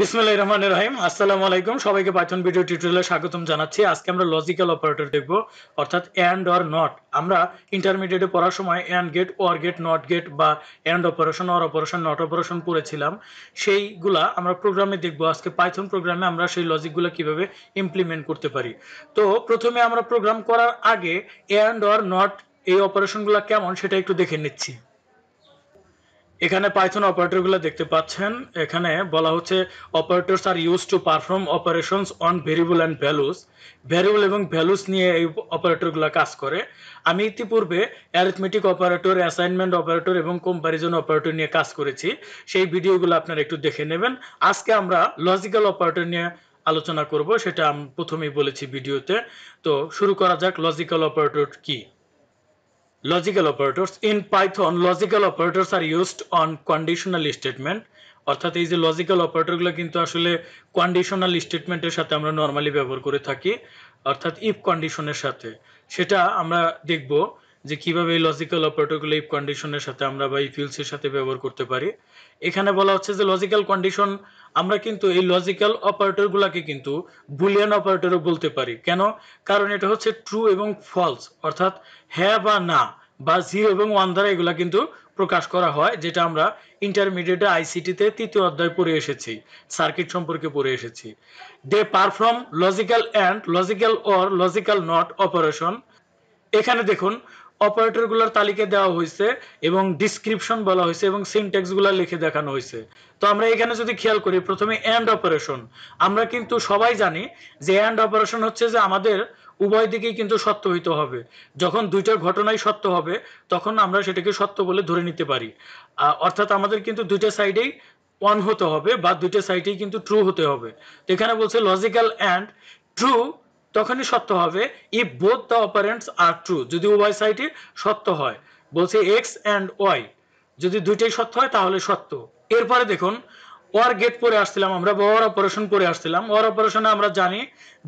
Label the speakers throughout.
Speaker 1: বিসমুল্লাহ রহমান রহিম আসসালামু আলাইকুম সবাইকে পাইথন ভিডিও টিউটোরিয়ালে স্বাগতম জানাচ্ছি আজকে আমরা লজিক্যাল অপারেটর দেখব অর্থাৎ অ্যান্ড অর নট আমরা ইন্টারমিডিয়েটে পড়ার সময় and gate or gate not gate বা and operation or operation not operation পড়েছিলাম সেইগুলা আমরা প্রোগ্রামে দেখব আজকে পাইথন প্রোগ্রামে আমরা সেই লজিকগুলো কিভাবে ইমপ্লিমেন্ট করতে পারি তো প্রথমে আমরা প্রোগ্রাম করার আগে অ্যান্ড অর নট এই অপারেশনগুলো কেমন সেটা একটু দেখে নিচ্ছি এখানে পাইথন অপারেটরগুলো দেখতে পাচ্ছেন এখানে বলা হচ্ছে operators are use to perform operations on variable and values variable এবং ভ্যালুস নিয়ে এই অপারেটরগুলো কাজ করে আমি ইতিপূর্বে অ্যারিথমেটিক অপারেটর অ্যাসাইনমেন্ট অপারেটর এবং কম্পারিজন অপারেটর নিয়ে কাজ করেছি সেই ভিডিওগুলো আপনারা একটু দেখে নেবেন আজকে আমরা লজিক্যাল অপারেটর নিয়ে আলোচনা করব সেটা আমি প্রথমেই বলেছি ভিডিওতে তো শুরু করা যাক লজিক্যাল অপারেটর কি logical operators in Python logical operators are used on conditional statement অর্থাৎ এই যে লজিক্যাল অপারেটরগুলো কিন্তু আসলে কন্ডিশনাল স্টেটমেন্টের সাথে আমরা নর্মালি ব্যবহার করে থাকি অর্থাৎ ইফ কন্ডিশনের সাথে সেটা আমরা দেখব যে কিভাবে এই লজিক্যাল অপারেটরগুলো এই কন্ডিশনের সাথে আমরা বা ইফ ইলসের সাথে ব্যবহার করতে পারি এখানে বলা হচ্ছে যে লজিক্যাল কন্ডিশন আমরা কিন্তু এই লজিক্যাল অপারেটরগুলোকে কিন্তু বুলিয়ান অপারেটরও বলতে পারি কেন কারণ এটা হচ্ছে ট্রু এবং ফলস অর্থাৎ হ্যাঁ বা না বা জিরো এবং ওয়ান দ্বারা এগুলা কিন্তু প্রকাশ করা হয় যেটা আমরা ইন্টারমিডিয়েটে আইসিটিতে তৃতীয় অধ্যায় পড়ে এসেছি সার্কিট সম্পর্কে পড়ে এসেছি they perform logical and logical or logical not operation এখানে দেখুন গুলার তালিকা দেওয়া হয়েছে এবং ডিসক্রিপশন বলা হয়েছে এবং গুলা লিখে দেখানো হয়েছে তো আমরা এখানে যদি খেয়াল করি প্রথমে অ্যান্ড অপারেশন আমরা কিন্তু সবাই জানি যে এন্ড অপারেশন হচ্ছে যে আমাদের উভয় দিকেই কিন্তু সত্য হইতে হবে যখন দুইটার ঘটনাই সত্য হবে তখন আমরা সেটাকে সত্য বলে ধরে নিতে পারি অর্থাৎ আমাদের কিন্তু দুইটা সাইডেই অন হতে হবে বা দুইটা সাইডেই কিন্তু ট্রু হতে হবে তো এখানে বলছে লজিক্যাল অ্যান্ড ট্রু তখনই সত্য হবে if both the operands are true যদি উভয় সাইডই সত্য হয় বলছে এক্স অ্যান্ড ওয়াই যদি দুইটাই সত্য হয় তাহলে সত্য এরপরে দেখুন ওয়ার গেট পরে আসছিলাম আমরা বা ওয়ার অপারেশন পরে আসছিলাম ওয়ার অপারেশনে আমরা জানি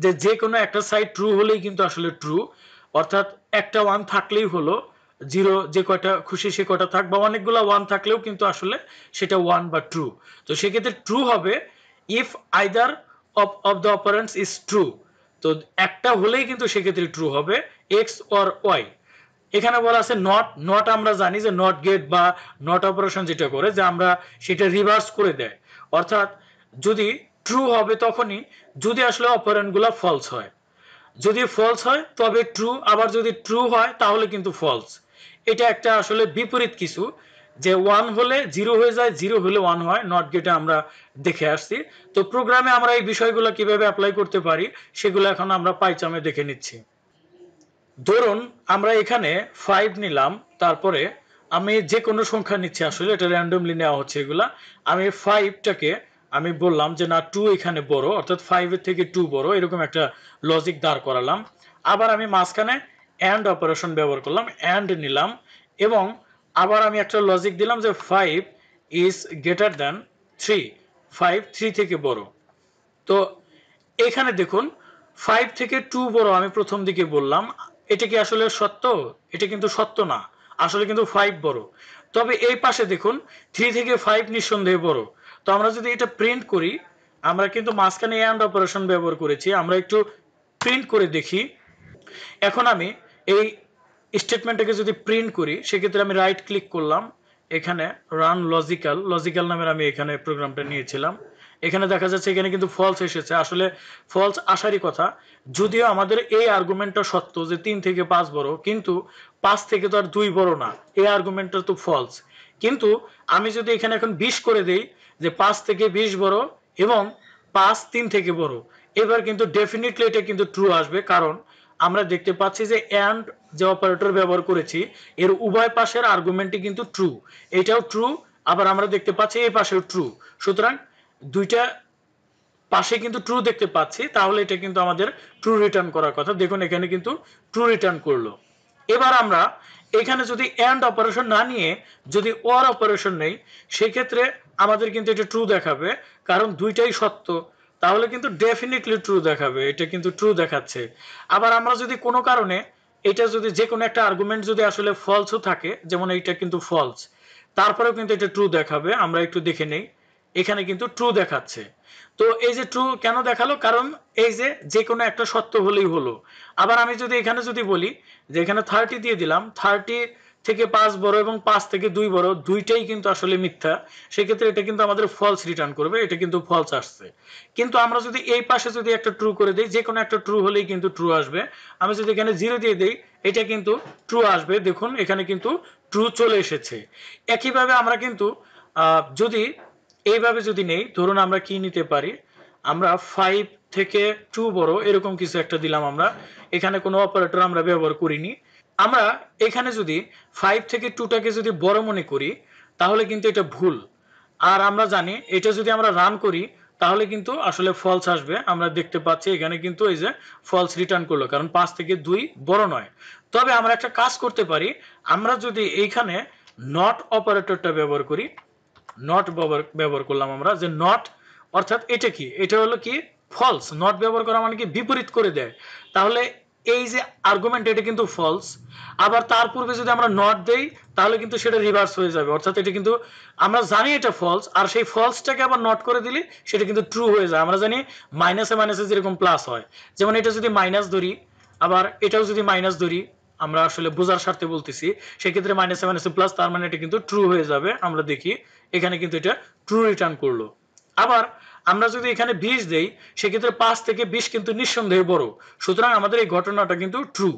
Speaker 1: যে যে কোনো একটা সাইড ট্রু হলেই কিন্তু আসলে ট্রু অর্থাৎ একটা ওয়ান থাকলেই হলো জিরো যে কয়টা খুশি সে কয়টা থাক বা অনেকগুলো ওয়ান থাকলেও কিন্তু আসলে সেটা ওয়ান বা ট্রু তো সেক্ষেত্রে ট্রু হবে if either of of the operands is true তো একটা হলেই কিন্তু সেক্ষেত্রে ট্রু হবে এক্স অর ওয়াই এখানে বলা আছে নট নট আমরা জানি যে নট গেট বা নট অপারেশন যেটা করে যে আমরা সেটা রিভার্স করে দেয় অর্থাৎ যদি ট্রু হবে তখনই যদি আসলে অপারেন্টগুলো ফলস হয় যদি ফলস হয় তবে ট্রু আবার যদি ট্রু হয় তাহলে কিন্তু ফলস এটা একটা আসলে বিপরীত কিছু যে ওয়ান হলে জিরো হয়ে যায় জিরো হলে ওয়ান হয় নট গেটে আমরা দেখে আসছি তো প্রোগ্রামে আমরা এই বিষয়গুলো কিভাবে অ্যাপ্লাই করতে পারি সেগুলো এখন আমরা পাইচামে দেখে নিচ্ছি ধরুন আমরা এখানে ফাইভ নিলাম তারপরে আমি যে কোনো সংখ্যা নিচ্ছি আসলে এটা র্যান্ডমলি নেওয়া হচ্ছে এগুলা আমি ফাইভটাকে আমি বললাম যে না টু এখানে বড় অর্থাৎ ফাইভের থেকে টু বড় এরকম একটা লজিক দাঁড় করালাম আবার আমি মাঝখানে অ্যান্ড অপারেশন ব্যবহার করলাম অ্যান্ড নিলাম এবং আবার আমি একটা লজিক দিলাম যে five is greater than three five three থেকে বড় তো এখানে দেখুন ফাইভ থেকে টু বড় আমি প্রথম দিকে বললাম এটা কি আসলে সত্য এটা কিন্তু সত্য না আসলে কিন্তু ফাইভ বড় তবে এই পাশে দেখুন থ্রি থেকে ফাইভ নিঃসন্দেহে বড় তো আমরা যদি এটা প্রিন্ট করি আমরা কিন্তু মাঝখানে অ্যান্ড অপারেশন ব্যবহার করেছি আমরা একটু প্রিন্ট করে দেখি এখন আমি এই স্টেটমেন্টটাকে যদি প্রিন্ট করি সেক্ষেত্রে আমি রাইট ক্লিক করলাম এখানে রান লজিক্যাল লজিক্যাল নামের আমি এখানে প্রোগ্রামটা নিয়েছিলাম এখানে দেখা যাচ্ছে এখানে কিন্তু ফলস এসেছে আসলে ফলস আসারই কথা যদিও আমাদের এই আর্গুমেন্টটা সত্য যে তিন থেকে পাঁচ বড় কিন্তু পাঁচ থেকে তো আর দুই বড় না এই আর্গুমেন্টটা তো ফলস কিন্তু আমি যদি এখানে এখন বিশ করে দেই যে পাঁচ থেকে বিশ বড় এবং পাঁচ তিন থেকে বড় এবার কিন্তু ডেফিনেটলি এটা কিন্তু ট্রু আসবে কারণ আমরা দেখতে পাচ্ছি যে অ্যান্ড যে অপারেটর ব্যবহার করেছি এর উভয় পাশের আর্গুমেন্টই কিন্তু ট্রু এটাও ট্রু আবার আমরা দেখতে পাচ্ছি এই পাশেও ট্রু সুতরাং দুইটা পাশে কিন্তু ট্রু দেখতে পাচ্ছি তাহলে এটা কিন্তু আমাদের ট্রু রিটার্ন করার কথা দেখুন এখানে কিন্তু ট্রু রিটার্ন করলো এবার আমরা এখানে যদি এন্ড অপারেশন না নিয়ে যদি ওয়ার অপারেশন নেই সেক্ষেত্রে আমাদের কিন্তু এটা ট্রু দেখাবে কারণ দুইটাই সত্য তাহলে কিন্তু ডেফিনেটলি ট্রু দেখাবে এটা কিন্তু ট্রু দেখাচ্ছে আবার আমরা যদি কোনো কারণে এটা যদি যে কোনো একটা আর্গুমেন্ট যদি আসলে ফলসও থাকে যেমন এইটা কিন্তু ফলস তারপরেও কিন্তু এটা ট্রু দেখাবে আমরা একটু দেখে নেই এখানে কিন্তু ট্রু দেখাচ্ছে তো এই যে ট্রু কেন দেখালো কারণ এই যে যে কোনো একটা সত্য হলেই হলো আবার আমি যদি এখানে যদি বলি যে এখানে থার্টি দিয়ে দিলাম থার্টি থেকে পাঁচ বড় এবং পাঁচ থেকে দুই বড় দুইটাই কিন্তু আসলে মিথ্যা সেক্ষেত্রে এটা কিন্তু আমাদের ফলস রিটার্ন করবে এটা কিন্তু ফলস আসছে কিন্তু আমরা যদি এই পাশে যদি একটা ট্রু করে দিই যে কোনো একটা ট্রু হলেই কিন্তু ট্রু আসবে আমি যদি এখানে জিরো দিয়ে দিই এটা কিন্তু ট্রু আসবে দেখুন এখানে কিন্তু ট্রু চলে এসেছে একইভাবে আমরা কিন্তু যদি এইভাবে যদি নেই ধরুন আমরা কি নিতে পারি আমরা ফাইভ থেকে টু বড় এরকম কিছু একটা দিলাম আমরা এখানে কোনো অপারেটর আমরা ব্যবহার করিনি আমরা এখানে যদি ফাইভ থেকে টুটাকে যদি বড় মনে করি তাহলে কিন্তু এটা ভুল আর আমরা জানি এটা যদি আমরা রান করি তাহলে কিন্তু আসলে ফলস আসবে আমরা দেখতে পাচ্ছি এখানে কিন্তু এই যে ফলস রিটার্ন করলো কারণ পাঁচ থেকে দুই বড় নয় তবে আমরা একটা কাজ করতে পারি আমরা যদি এইখানে নট অপারেটরটা ব্যবহার করি নট ব্যবহার করলাম আমরা যে নট অর্থাৎ এটা কি এটা হলো কি ফলস নট ব্যবহার করা মানে কি বিপরীত করে দেয় তাহলে এই যে আর্গুমেন্ট এটা কিন্তু ফলস আবার তার পূর্বে যদি আমরা নট দেই তাহলে কিন্তু সেটা রিভার্স হয়ে যাবে অর্থাৎ এটা কিন্তু আমরা জানি এটা ফলস আর সেই ফলসটাকে আবার নট করে দিলে সেটা কিন্তু ট্রু হয়ে যায় আমরা জানি মাইনাসে মাইনাসে যেরকম প্লাস হয় যেমন এটা যদি মাইনাস ধরি আবার এটাও যদি মাইনাস ধরি আমরা আসলে বোঝার স্বার্থে বলতেছি সেক্ষেত্রে মাইনাসে মাইনাসে প্লাস তার মানে এটা কিন্তু ট্রু হয়ে যাবে আমরা দেখি এখানে কিন্তু এটা ট্রু রিটার্ন করলো আবার আমরা যদি এখানে বিশ দেই সেক্ষেত্রে পাঁচ থেকে বিশ কিন্তু নিঃসন্দেহে বড় সুতরাং আমাদের এই ঘটনাটা কিন্তু ট্রু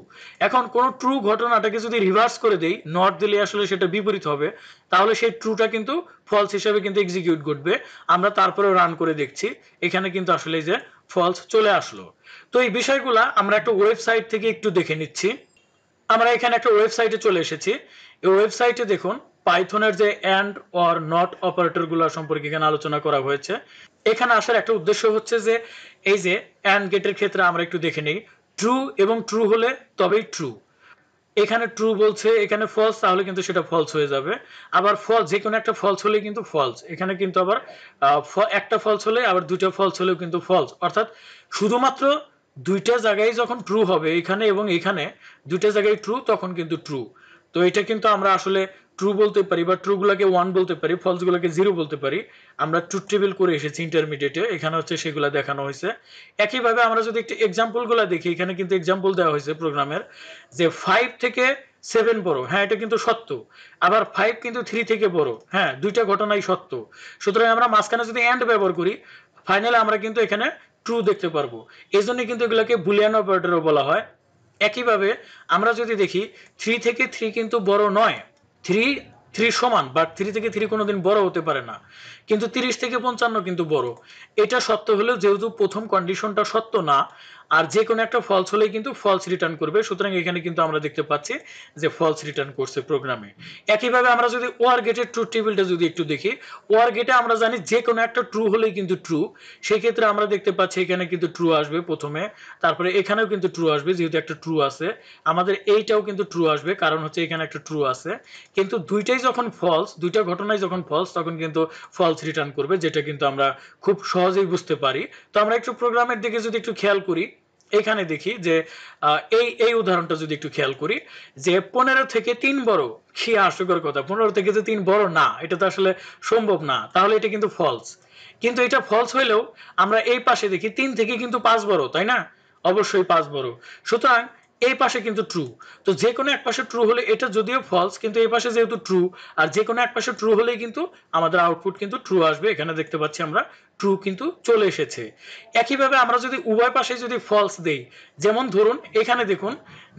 Speaker 1: এখন কোন ট্রু ঘটনাটাকে যদি রিভার্স করে দেই নট দিলে আসলে সেটা বিপরীত হবে তাহলে সেই ট্রুটা কিন্তু ফলস হিসেবে কিন্তু এক্সিকিউট ঘটবে আমরা তারপরে রান করে দেখছি এখানে কিন্তু আসলে যে ফলস চলে আসলো তো এই বিষয়গুলা আমরা একটা ওয়েবসাইট থেকে একটু দেখে নিচ্ছি আমরা এখানে একটা ওয়েবসাইটে চলে এসেছি এই ওয়েবসাইটে দেখুন পাইথনের যে অ্যান্ড অর নট অপারেটরগুলো সম্পর্কে এখানে আলোচনা করা হয়েছে এখানে আসার একটা উদ্দেশ্য হচ্ছে যে এই যে অ্যান্ড গেটের ক্ষেত্রে আমরা একটু দেখে নিই ট্রু এবং ট্রু হলে তবেই ট্রু এখানে ট্রু বলছে এখানে ফলস তাহলে কিন্তু সেটা ফলস হয়ে যাবে আবার ফল যে কোনো একটা ফলস হলে কিন্তু ফলস এখানে কিন্তু আবার একটা ফলস হলে আবার দুইটা ফলস হলেও কিন্তু ফলস অর্থাৎ শুধুমাত্র দুইটা জায়গায় যখন ট্রু হবে এখানে এবং এখানে দুইটা জায়গায় ট্রু তখন কিন্তু ট্রু তো এটা কিন্তু আমরা আসলে ট্রু বলতে পারি বা ট্রুগুলোকে ওয়ান বলতে পারি ফলসগুলোকে জিরো বলতে পারি আমরা ট্রু টেবিল করে এসেছি ইন্টারমিডিয়েটে এখানে হচ্ছে সেগুলো দেখানো হয়েছে একইভাবে আমরা যদি একটু এক্সাম্পলগুলো দেখি এখানে কিন্তু এক্সাম্পল দেওয়া হয়েছে প্রোগ্রামের যে ফাইভ থেকে সেভেন বড় হ্যাঁ এটা কিন্তু সত্য আবার ফাইভ কিন্তু থ্রি থেকে বড় হ্যাঁ দুইটা ঘটনাই সত্য সুতরাং আমরা মাঝখানে যদি এন্ড ব্যবহার করি ফাইনালে আমরা কিন্তু এখানে ট্রু দেখতে পারবো এই জন্য কিন্তু এগুলোকে বুলিয়ান অপারেটরও বলা হয় একইভাবে আমরা যদি দেখি থ্রি থেকে থ্রি কিন্তু বড় নয় থ্রি থ্রি সমান বাট থ্রি থেকে থ্রি কোনোদিন বড় হতে পারে না কিন্তু তিরিশ থেকে পঞ্চান্ন কিন্তু বড় এটা সত্য হলেও যেহেতু প্রথম কন্ডিশনটা সত্য না আর যে কোনো একটা ফলস হলে কিন্তু ফলস রিটার্ন করবে সুতরাং এখানে কিন্তু আমরা দেখতে পাচ্ছি যে ফলস রিটার্ন করছে প্রোগ্রামে একইভাবে আমরা যদি ওয়ার গেটের ট্রু টেবিলটা যদি একটু দেখি ওয়ার গেটে আমরা জানি যে কোনো একটা ট্রু হলেই কিন্তু ট্রু সেই ক্ষেত্রে আমরা দেখতে পাচ্ছি এখানে কিন্তু ট্রু আসবে প্রথমে তারপরে এখানেও কিন্তু ট্রু আসবে যেহেতু একটা ট্রু আছে আমাদের এইটাও কিন্তু ট্রু আসবে কারণ হচ্ছে এখানে একটা ট্রু আছে কিন্তু দুইটাই যখন ফলস দুইটা ঘটনাই যখন ফলস তখন কিন্তু ফলস রিটার্ন করবে যেটা কিন্তু আমরা খুব সহজেই বুঝতে পারি তো আমরা একটু প্রোগ্রামের দিকে যদি একটু খেয়াল করি এখানে দেখি যে এই এই উদাহরণটা যদি একটু খেয়াল করি যে পনেরো থেকে তিন বড় সে হাস্যকর কথা পনেরো থেকে যে তিন বড় না এটা তো আসলে সম্ভব না তাহলে এটা কিন্তু ফলস কিন্তু এটা ফলস হইলেও আমরা এই পাশে দেখি তিন থেকে কিন্তু পাঁচ বড় তাই না অবশ্যই পাঁচ বড় সুতরাং এই পাশে কিন্তু ট্রু তো যে কোনো এক পাশে ট্রু হলে এটা যদিও ফলস কিন্তু এই পাশে যেহেতু ট্রু আর যে কোনো এক পাশে ট্রু হলেই কিন্তু আমাদের আউটপুট কিন্তু ট্রু আসবে এখানে দেখতে পাচ্ছি আমরা ট্রু কিন্তু চলে এসেছে একইভাবে আমরা যদি উভয় পাশে যদি ফলস দেই যেমন ধরুন এখানে দেখুন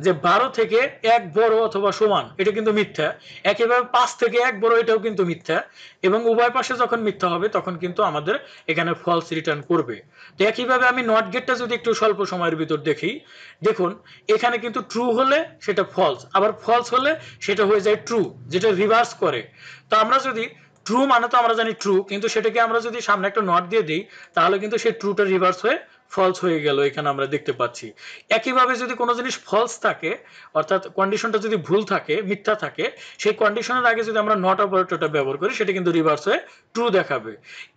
Speaker 1: যে বারো থেকে এক বড় অথবা সমান এটা কিন্তু মিথ্যা একইভাবে পাঁচ থেকে এক বড় এটাও কিন্তু মিথ্যা এবং উভয় পাশে যখন মিথ্যা হবে তখন কিন্তু আমাদের এখানে ফলস রিটার্ন করবে তো একইভাবে আমি নট গেটটা যদি একটু স্বল্প সময়ের ভিতর দেখি দেখুন এখানে কিন্তু ট্রু হলে সেটা ফলস আবার ফলস হলে সেটা হয়ে যায় ট্রু যেটা রিভার্স করে তো আমরা যদি ট্রু মানে তো আমরা জানি ট্রু কিন্তু সেটাকে আমরা যদি সামনে একটা নট দিয়ে দিই তাহলে কিন্তু সেই ট্রুটা রিভার্স হয়ে ফলস হয়ে গেল এখানে আমরা দেখতে পাচ্ছি একইভাবে যদি কোনো জিনিস ফলস থাকে অর্থাৎ কন্ডিশনটা যদি ভুল থাকে মিথ্যা থাকে সেই কন্ডিশনের আগে যদি আমরা নট অপারেটরটা ব্যবহার করি সেটা কিন্তু রিভার্স হয়ে ট্রু দেখাবে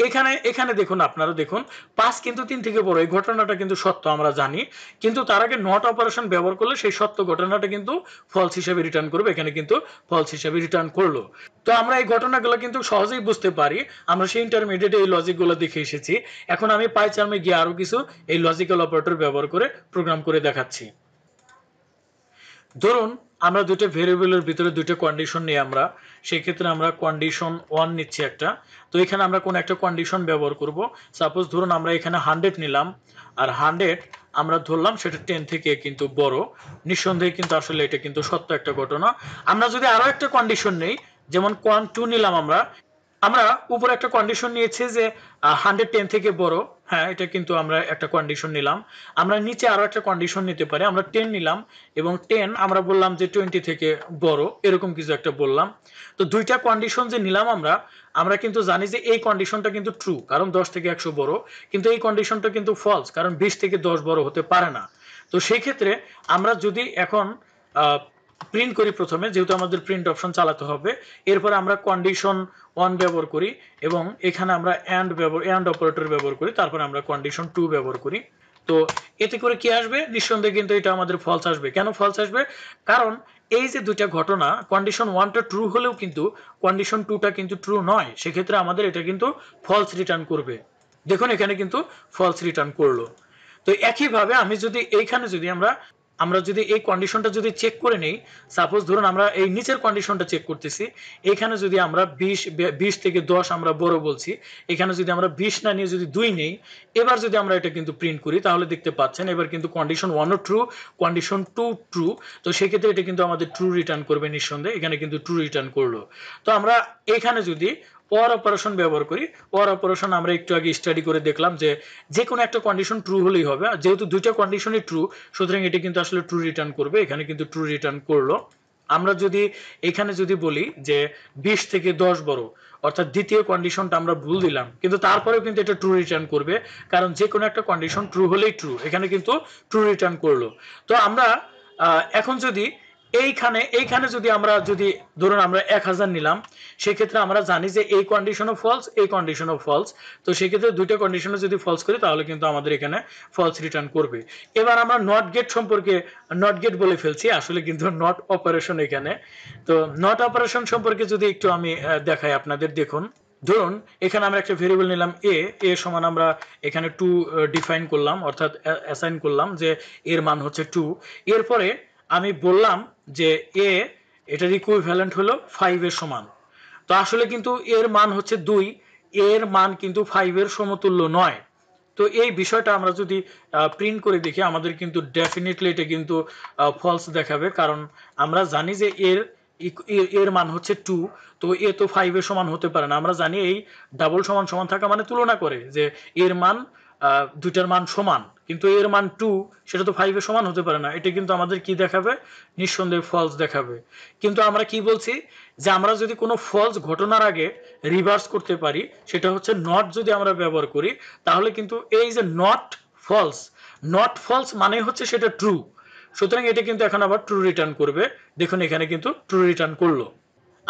Speaker 1: এখানে এখানে দেখুন আপনারা দেখুন পাঁচ কিন্তু তিন থেকে বড় এই ঘটনাটা কিন্তু সত্য আমরা জানি কিন্তু তার আগে নট অপারেশন ব্যবহার করলে সেই সত্য ঘটনাটা কিন্তু ফলস হিসেবে রিটার্ন করবে এখানে কিন্তু ফলস হিসেবে রিটার্ন করলো তো আমরা এই ঘটনাগুলো কিন্তু সহজেই বুঝতে পারি আমরা সেই ইন্টারমিডিয়েটে এই লজিকগুলো দেখে এসেছি এখন আমি পাইচার্মে গিয়ে আরো কিছু এই লজিক্যাল অপারেটর ব্যবহার করে প্রোগ্রাম করে দেখাচ্ছি ধরুন আমরা দুটো ভেরিয়েবলের ভিতরে দুটো কন্ডিশন নিয়ে আমরা সেই ক্ষেত্রে আমরা কন্ডিশন ওয়ান নিচ্ছি একটা তো এখানে আমরা কোন একটা কন্ডিশন ব্যবহার করব সাপোজ ধরুন আমরা এখানে হান্ড্রেড নিলাম আর হান্ড্রেড আমরা ধরলাম সেটা টেন থেকে কিন্তু বড় নিঃসন্দেহে কিন্তু আসলে এটা কিন্তু সত্য একটা ঘটনা আমরা যদি আরও একটা কন্ডিশন নেই যেমন কোয়ান টু নিলাম আমরা আমরা উপরে একটা কন্ডিশন নিয়েছি যে হান্ড্রেড টেন থেকে বড় হ্যাঁ এটা কিন্তু আমরা একটা কন্ডিশন নিলাম আমরা নিচে আরো একটা কন্ডিশন নিতে পারি আমরা টেন নিলাম এবং টেন আমরা বললাম যে টোয়েন্টি থেকে বড় এরকম কিছু একটা বললাম তো দুইটা কন্ডিশন যে নিলাম আমরা আমরা কিন্তু জানি যে এই কন্ডিশনটা কিন্তু ট্রু কারণ দশ থেকে একশো বড় কিন্তু এই কন্ডিশনটা কিন্তু ফলস কারণ বিশ থেকে দশ বড় হতে পারে না তো সেই ক্ষেত্রে আমরা যদি এখন প্রিন্ট করি প্রথমে যেহেতু আমাদের প্রিন্ট অপশন চালাতে হবে এরপর আমরা কন্ডিশন ওয়ান ব্যবহার করি এবং এখানে আমরা অ্যান্ড ব্যবহার অ্যান্ড অপারেটর ব্যবহার করি তারপর আমরা কন্ডিশন টু ব্যবহার করি তো এতে করে কি আসবে নিঃসন্দেহে কিন্তু এটা আমাদের ফলস আসবে কেন ফলস আসবে কারণ এই যে দুইটা ঘটনা কন্ডিশন ওয়ানটা ট্রু হলেও কিন্তু কন্ডিশন টুটা কিন্তু ট্রু নয় সেক্ষেত্রে আমাদের এটা কিন্তু ফলস রিটার্ন করবে দেখুন এখানে কিন্তু ফলস রিটার্ন করলো তো একইভাবে আমি যদি এইখানে যদি আমরা আমরা যদি এই কন্ডিশনটা যদি চেক করে নেই সাপোজ ধরুন আমরা এই নিচের কন্ডিশনটা চেক করতেছি এখানে যদি আমরা বিশ বিশ থেকে দশ আমরা বড় বলছি এখানে যদি আমরা বিশ না নিয়ে যদি দুই নেই এবার যদি আমরা এটা কিন্তু প্রিন্ট করি তাহলে দেখতে পাচ্ছেন এবার কিন্তু কন্ডিশন ওয়ানও ট্রু কন্ডিশন টু ট্রু তো সেক্ষেত্রে এটা কিন্তু আমাদের ট্রু রিটার্ন করবে নিঃসন্দেহে এখানে কিন্তু ট্রু রিটার্ন করলো তো আমরা এখানে যদি অর অপারেশন ব্যবহার করি অর অপারেশন আমরা একটু আগে স্টাডি করে দেখলাম যে যে কোনো একটা কন্ডিশন ট্রু হলেই হবে আর যেহেতু দুইটা কন্ডিশনই ট্রু সুতরাং এটি কিন্তু আসলে ট্রু রিটার্ন করবে এখানে কিন্তু ট্রু রিটার্ন করলো আমরা যদি এখানে যদি বলি যে বিশ থেকে দশ বড় অর্থাৎ দ্বিতীয় কন্ডিশনটা আমরা ভুল দিলাম কিন্তু তারপরেও কিন্তু এটা ট্রু রিটার্ন করবে কারণ যে কোনো একটা কন্ডিশন ট্রু হলেই ট্রু এখানে কিন্তু ট্রু রিটার্ন করলো তো আমরা এখন যদি এইখানে এইখানে যদি আমরা যদি ধরুন আমরা এক হাজার নিলাম সেক্ষেত্রে আমরা জানি যে এই কন্ডিশনও ফলস এই কন্ডিশনও ফলস তো সেক্ষেত্রে দুইটা কন্ডিশনে যদি ফলস করি তাহলে কিন্তু আমাদের এখানে ফলস রিটার্ন করবে এবার আমরা নট গেট সম্পর্কে নট গেট বলে ফেলছি আসলে কিন্তু নট অপারেশন এখানে তো নট অপারেশন সম্পর্কে যদি একটু আমি দেখাই আপনাদের দেখুন ধরুন এখানে আমরা একটা ভেরিয়েবল নিলাম এ এ সমান আমরা এখানে টু ডিফাইন করলাম অর্থাৎ অ্যাসাইন করলাম যে এর মান হচ্ছে টু এরপরে আমি বললাম যে এ এটার ইকুইভ্যালেন্ট হলো ফাইভের সমান তো আসলে কিন্তু এর মান হচ্ছে দুই এর মান কিন্তু ফাইভের সমতুল্য নয় তো এই বিষয়টা আমরা যদি প্রিন্ট করে দেখি আমাদের কিন্তু ডেফিনেটলি এটা কিন্তু ফলস দেখাবে কারণ আমরা জানি যে এর এর মান হচ্ছে টু তো এ তো ফাইভের সমান হতে পারে না আমরা জানি এই ডাবল সমান সমান থাকা মানে তুলনা করে যে এর মান দুইটার মান সমান কিন্তু এর মান টু সেটা তো ফাইভের সমান হতে পারে না এটা কিন্তু আমাদের কি দেখাবে নিঃসন্দেহে ফলস দেখাবে কিন্তু আমরা কি বলছি যে আমরা যদি কোনো ফলস ঘটনার আগে রিভার্স করতে পারি সেটা হচ্ছে নট যদি আমরা ব্যবহার করি তাহলে কিন্তু এই যে নট ফলস নট ফলস মানে হচ্ছে সেটা ট্রু সুতরাং এটা কিন্তু এখন আবার ট্রু রিটার্ন করবে দেখুন এখানে কিন্তু ট্রু রিটার্ন করলো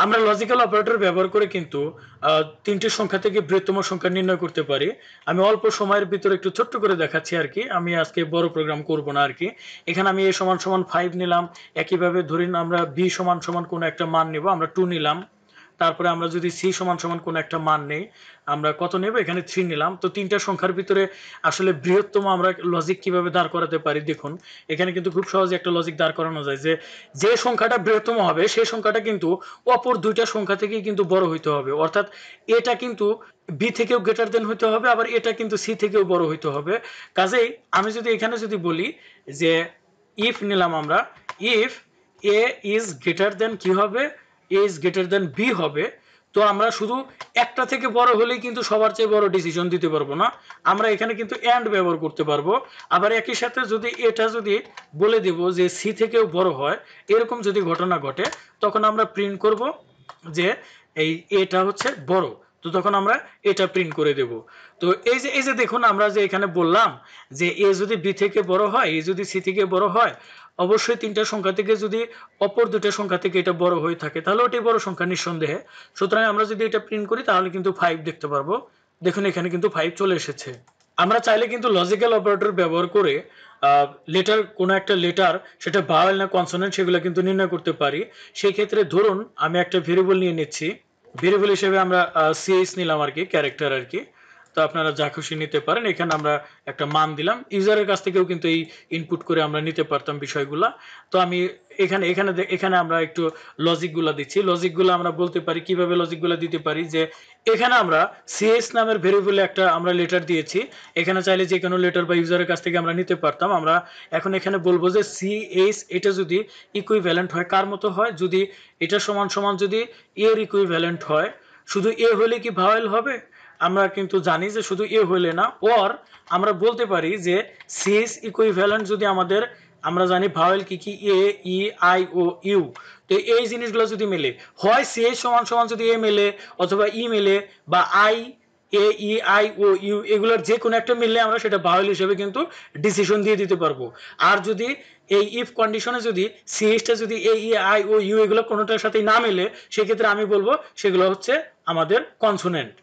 Speaker 1: আমরা লজিক্যাল অপারেটর ব্যবহার করে কিন্তু তিনটি সংখ্যা থেকে বৃহত্তম সংখ্যা নির্ণয় করতে পারি আমি অল্প সময়ের ভিতরে একটু ছোট্ট করে দেখাচ্ছি আর কি আমি আজকে বড় প্রোগ্রাম করব না আর কি এখানে আমি এ সমান সমান ফাইভ নিলাম একইভাবে ধরিন আমরা বি সমান সমান কোনো একটা মান নেব আমরা টু নিলাম তারপরে আমরা যদি সি সমান সমান কোনো একটা মান নেই আমরা কত নেব এখানে থ্রি নিলাম তো তিনটা সংখ্যার ভিতরে আসলে বৃহত্তম আমরা লজিক কিভাবে দাঁড় করাতে পারি দেখুন এখানে কিন্তু খুব সহজে একটা লজিক দাঁড় করানো যায় যে যে সংখ্যাটা বৃহত্তম হবে সেই সংখ্যাটা কিন্তু অপর দুইটা সংখ্যা থেকেই কিন্তু বড় হইতে হবে অর্থাৎ এটা কিন্তু বি থেকেও গ্রেটার দেন হইতে হবে আবার এটা কিন্তু সি থেকেও বড় হইতে হবে কাজেই আমি যদি এখানে যদি বলি যে ইফ নিলাম আমরা if A is greater than কি হবে A is greater than B হবে তো আমরা শুধু একটা থেকে বড় হলেই কিন্তু সবার চেয়ে বড় ডিসিশন দিতে পারবো না আমরা এখানে কিন্তু অ্যান্ড ব্যবহার করতে পারবো আবার একই সাথে যদি এটা যদি বলে দেব যে সি থেকেও বড় হয় এরকম যদি ঘটনা ঘটে তখন আমরা প্রিন্ট করব যে এই এটা হচ্ছে বড় তো তখন আমরা এটা প্রিন্ট করে দেব তো এই যে এই যে দেখুন আমরা যে এখানে বললাম যে এ যদি বি থেকে বড় হয় এ যদি সি থেকে বড় হয় অবশ্যই তিনটা সংখ্যা থেকে যদি অপর দুটা সংখ্যা থেকে এটা বড় হয়ে থাকে তাহলে ওটি বড় সংখ্যা নিঃসন্দেহে সুতরাং আমরা যদি এটা প্রিন্ট করি তাহলে কিন্তু ফাইভ দেখতে পারবো দেখুন এখানে কিন্তু ফাইভ চলে এসেছে আমরা চাইলে কিন্তু লজিক্যাল অপারেটর ব্যবহার করে লেটার কোনো একটা লেটার সেটা ভাওয়াল না কনসোনেন্ট সেগুলো কিন্তু নির্ণয় করতে পারি সেই ক্ষেত্রে ধরুন আমি একটা ভেরিয়েবল নিয়ে নিচ্ছি ভেরিয়েবল হিসেবে আমরা সিএইচ নিলাম আর কি ক্যারেক্টার আর কি তো আপনারা যা খুশি নিতে পারেন এখানে আমরা একটা মান দিলাম ইউজারের কাছ থেকেও কিন্তু এই ইনপুট করে আমরা নিতে পারতাম বিষয়গুলা তো আমি এখানে এখানে এখানে আমরা একটু লজিকগুলা দিচ্ছি লজিকগুলো আমরা বলতে পারি কিভাবে লজিকগুলো দিতে পারি যে এখানে আমরা সিএস নামের ভেরিয়েবলে একটা আমরা লেটার দিয়েছি এখানে চাইলে যে কোনো লেটার বা ইউজারের কাছ থেকে আমরা নিতে পারতাম আমরা এখন এখানে বলবো যে সিএস এটা যদি ইকুইভ্যালেন্ট হয় কার মতো হয় যদি এটা সমান সমান যদি এর ইকুইভ্যালেন্ট হয় শুধু এ হলে কি ভাওয়াল হবে আমরা কিন্তু জানি যে শুধু এ হইলে না ওর আমরা বলতে পারি যে সিএস ইকুইভ্যালেন্ট যদি আমাদের আমরা জানি ভাওয়েল কি কি এ ই আই ও ইউ তো এই জিনিসগুলো যদি মেলে হয় সে সমান সমান যদি এ মেলে অথবা ই e মেলে বা I A E I O U এগুলোর যে কোনো একটা মিললে আমরা সেটা ভাওয়েল হিসেবে কিন্তু ডিসিশন দিয়ে দিতে পারবো আর যদি এই ইফ কন্ডিশনে যদি সিএসটা যদি A E I O U এগুলো কোনোটার সাথে না মেলে সেক্ষেত্রে আমি বলবো সেগুলো হচ্ছে আমাদের কনসোনেন্ট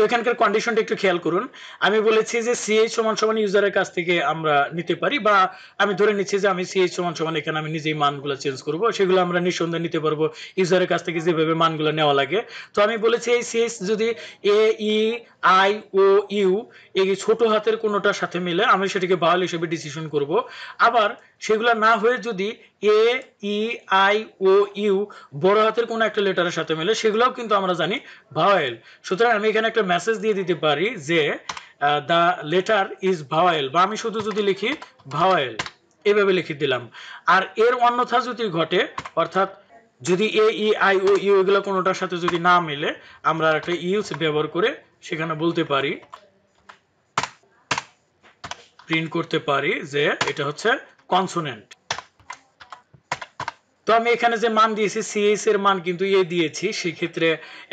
Speaker 1: তো এখানকার কন্ডিশনটা একটু খেয়াল করুন আমি বলেছি যে সিএইচ সমান সমান ইউজারের কাছ থেকে আমরা নিতে পারি বা আমি ধরে নিচ্ছি যে আমি সিএইচ সমান সমান এখানে আমি নিজেই মানগুলো চেঞ্জ করব সেগুলো আমরা নিঃসন্দেহে নিতে পারবো ইউজারের কাছ থেকে যেভাবে মানগুলো নেওয়া লাগে তো আমি বলেছি এই সিএইচ যদি A E I O you এই ছোট হাতের কোনোটার সাথে মিলে আমি সেটাকে বাউল হিসেবে ডিসিশন করব আবার সেগুলো না হয়ে যদি A E I O you বড় হাতের কোনো একটা লেটারের সাথে মিলে সেগুলোও কিন্তু আমরা জানি ভাওয়েল সুতরাং আমি এখানে একটা মেসেজ দিয়ে দিতে পারি যে দ্য লেটার ইজ ভাওয়েল বা আমি শুধু যদি লিখি ভাওয়েল এভাবে লিখে দিলাম আর এর অন্যথা যদি ঘটে অর্থাৎ যদি A E e, I e, O U এগুলো কোনোটার সাথে যদি না মেলে আমরা একটা ইউজ ব্যবহার করে সেখানে বলতে পারি প্রিন্ট করতে পারি যে এটা হচ্ছে কনসোনেন্ট তো আমি এখানে যে মান দিয়েছি সিএস এর মান কিন্তু এ দিয়েছি সেক্ষেত্রে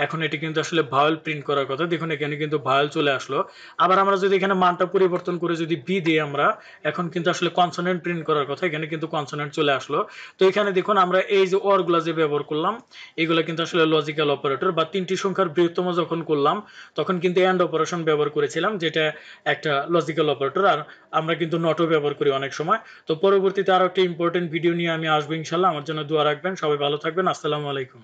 Speaker 1: এখন এটি কিন্তু আসলে ভাওয়াল প্রিন্ট করার কথা দেখুন এখানে কিন্তু ভাওয়াল চলে আসলো আবার আমরা যদি এখানে মানটা পরিবর্তন করে যদি বি দিই আমরা এখন কিন্তু আসলে কনসোনেন্ট প্রিন্ট করার কথা এখানে কিন্তু কনসোনেন্ট চলে আসলো তো এখানে দেখুন আমরা এই যে অরগুলা যে ব্যবহার করলাম এগুলো কিন্তু আসলে লজিক্যাল অপারেটর বা তিনটি সংখ্যার বৃহত্তম যখন করলাম তখন কিন্তু অ্যান্ড অপারেশন ব্যবহার করেছিলাম যেটা একটা লজিক্যাল অপারেটর আর আমরা কিন্তু নটও ব্যবহার করি অনেক সময় তো পরবর্তীতে আরো একটা ইম্পর্টেন্ট ভিডিও নিয়ে আমি আসবো ইনশাল্লাহ আমার জন্য দোয়া রাখবেন সবাই ভালো থাকবেন আসসালামু আলাইকুম